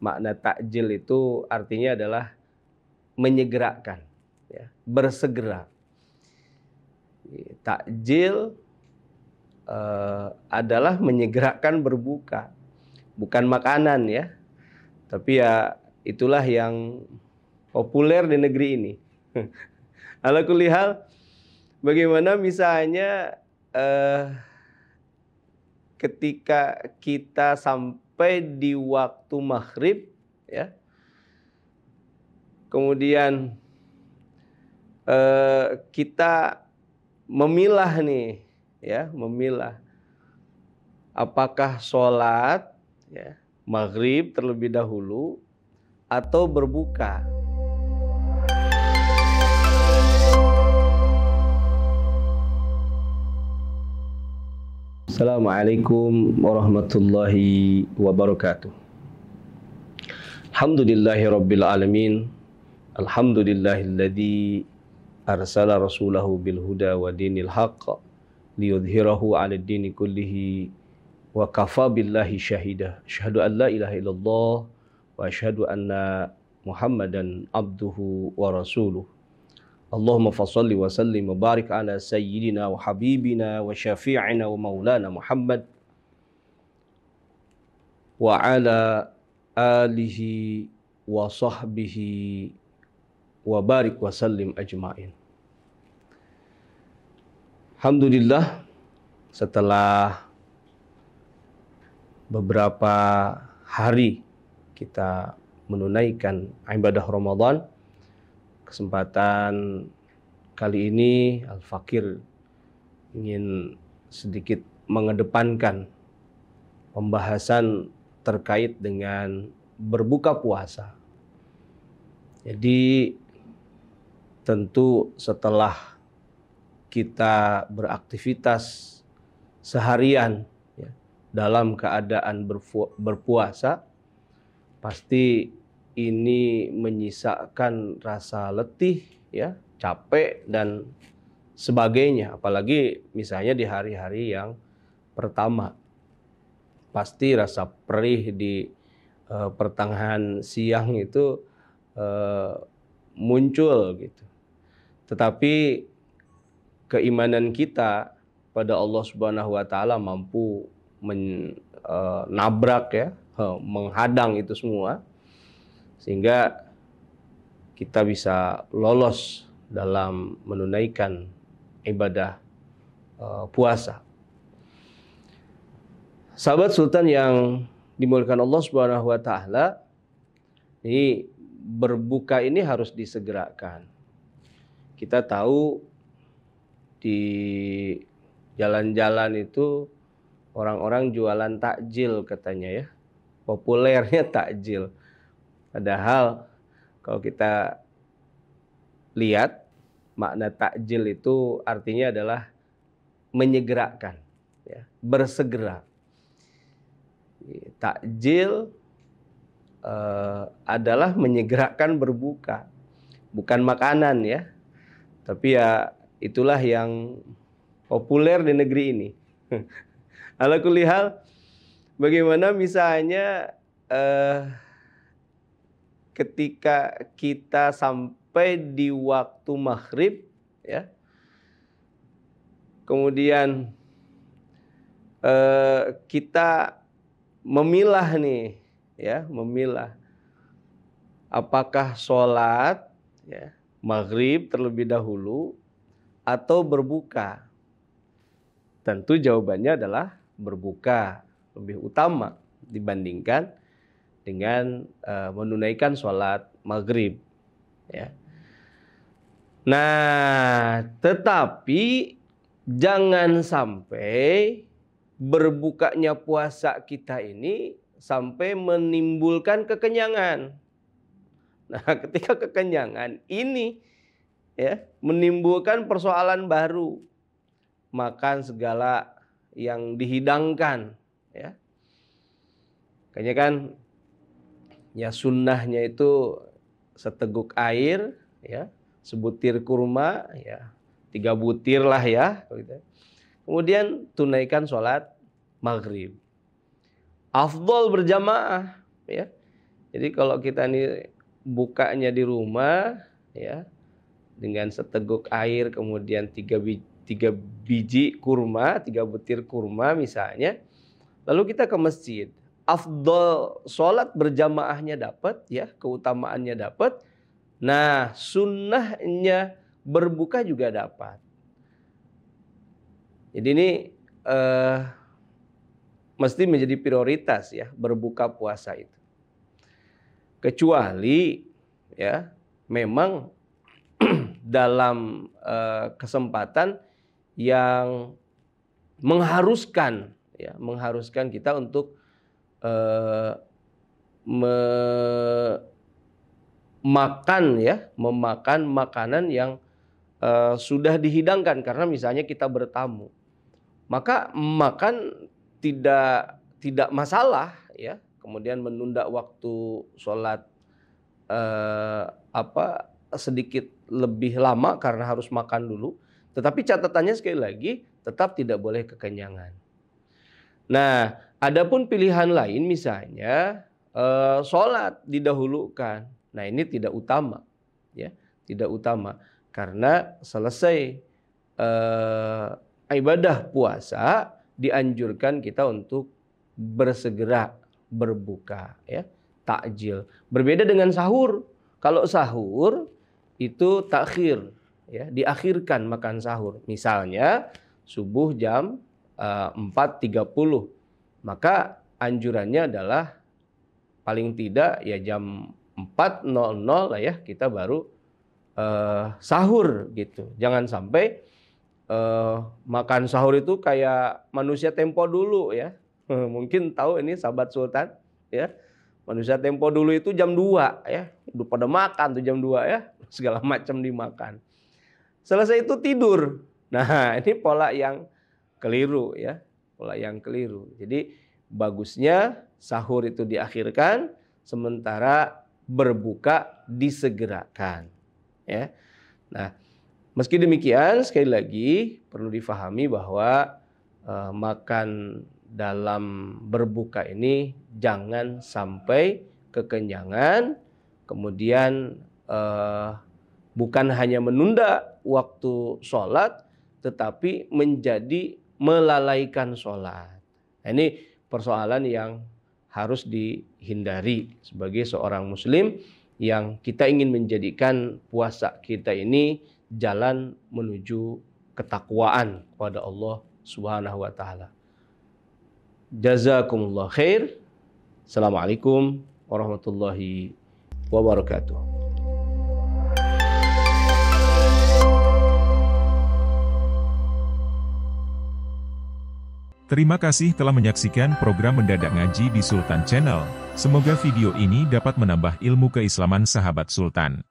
makna takjil itu artinya adalah menyegerakan, ya, bersegera. Takjil uh, adalah menyegerakan berbuka, bukan makanan ya, tapi ya itulah yang populer di negeri ini. Ala kulihal, bagaimana misalnya uh, ketika kita sampai sampai di waktu maghrib ya kemudian eh, kita memilah nih ya memilah apakah sholat ya maghrib terlebih dahulu atau berbuka السلام عليكم ورحمة الله وبركاته الحمد لله رب العالمين الحمد لله الذي أرسل رسوله بالهدى ودين الحق ليظهره على الدين كله وكفى بالله شهيدا أشهد أن لا إله إلا الله وأشهد أن محمدا عبده ورسوله Allahumma fasalli wa sallim wa ala sayyidina wa habibina wa syafi'ina wa maulana Muhammad wa ala alihi wa sahbihi wa barik wa sallim ajmain. Alhamdulillah setelah beberapa hari kita menunaikan ibadah Ramadan Kesempatan kali ini Al Fakir ingin sedikit mengedepankan pembahasan terkait dengan berbuka puasa. Jadi tentu setelah kita beraktivitas seharian ya, dalam keadaan berpuasa pasti ini menyisakan rasa letih, ya, capek dan sebagainya, apalagi misalnya di hari-hari yang pertama. Pasti rasa perih di e, pertengahan siang itu e, muncul gitu. Tetapi keimanan kita pada Allah Subhanahu wa taala mampu menabrak eh, ya, menghadang itu semua sehingga kita bisa lolos dalam menunaikan ibadah e, puasa. Sahabat Sultan yang dimulakan Allah Subhanahu wa taala, ini berbuka ini harus disegerakan. Kita tahu di jalan-jalan itu orang-orang jualan takjil katanya ya. Populernya takjil Padahal kalau kita lihat makna takjil itu artinya adalah menyegerakan, ya, bersegera. Takjil eh, adalah menyegerakan berbuka, bukan makanan ya, tapi ya itulah yang populer di negeri ini. Ala kulihal, bagaimana misalnya eh, ketika kita sampai di waktu maghrib ya kemudian eh, kita memilah nih ya memilah apakah sholat ya maghrib terlebih dahulu atau berbuka tentu jawabannya adalah berbuka lebih utama dibandingkan dengan uh, menunaikan sholat maghrib. Ya. Nah, tetapi jangan sampai berbukanya puasa kita ini sampai menimbulkan kekenyangan. Nah, ketika kekenyangan ini ya menimbulkan persoalan baru. Makan segala yang dihidangkan ya. Kayaknya kan ya sunnahnya itu seteguk air ya sebutir kurma ya tiga butir lah ya gitu. kemudian tunaikan sholat maghrib afdol berjamaah ya jadi kalau kita ini bukanya di rumah ya dengan seteguk air kemudian tiga biji tiga biji kurma, tiga butir kurma misalnya, lalu kita ke masjid afdol sholat berjamaahnya dapat ya keutamaannya dapat nah sunnahnya berbuka juga dapat jadi ini eh, mesti menjadi prioritas ya berbuka puasa itu kecuali ya memang dalam eh, kesempatan yang mengharuskan ya mengharuskan kita untuk Eh, memakan ya, memakan makanan yang eh, sudah dihidangkan karena misalnya kita bertamu. Maka makan tidak tidak masalah ya, kemudian menunda waktu sholat eh, apa sedikit lebih lama karena harus makan dulu. Tetapi catatannya sekali lagi tetap tidak boleh kekenyangan. Nah, Adapun pilihan lain misalnya uh, sholat didahulukan. Nah ini tidak utama, ya tidak utama karena selesai uh, ibadah puasa dianjurkan kita untuk bersegera berbuka, ya takjil. Berbeda dengan sahur. Kalau sahur itu takhir, ya diakhirkan makan sahur. Misalnya subuh jam eh, uh, 4.30 maka anjurannya adalah paling tidak ya jam 4.00 lah ya kita baru uh, sahur gitu. Jangan sampai uh, makan sahur itu kayak manusia tempo dulu ya. Mungkin tahu ini sahabat sultan ya. Manusia tempo dulu itu jam 2 ya. Udah pada makan tuh jam 2 ya. Segala macam dimakan. Selesai itu tidur. Nah, ini pola yang keliru ya pola yang keliru. Jadi bagusnya sahur itu diakhirkan sementara berbuka disegerakan. Ya. Nah, meski demikian sekali lagi perlu difahami bahwa eh, makan dalam berbuka ini jangan sampai kekenyangan kemudian eh, bukan hanya menunda waktu sholat tetapi menjadi melalaikan sholat. Nah, ini persoalan yang harus dihindari sebagai seorang muslim yang kita ingin menjadikan puasa kita ini jalan menuju ketakwaan kepada Allah Subhanahu wa taala. Jazakumullah khair. Assalamualaikum warahmatullahi wabarakatuh. Terima kasih telah menyaksikan program Mendadak Ngaji di Sultan Channel. Semoga video ini dapat menambah ilmu keislaman sahabat Sultan.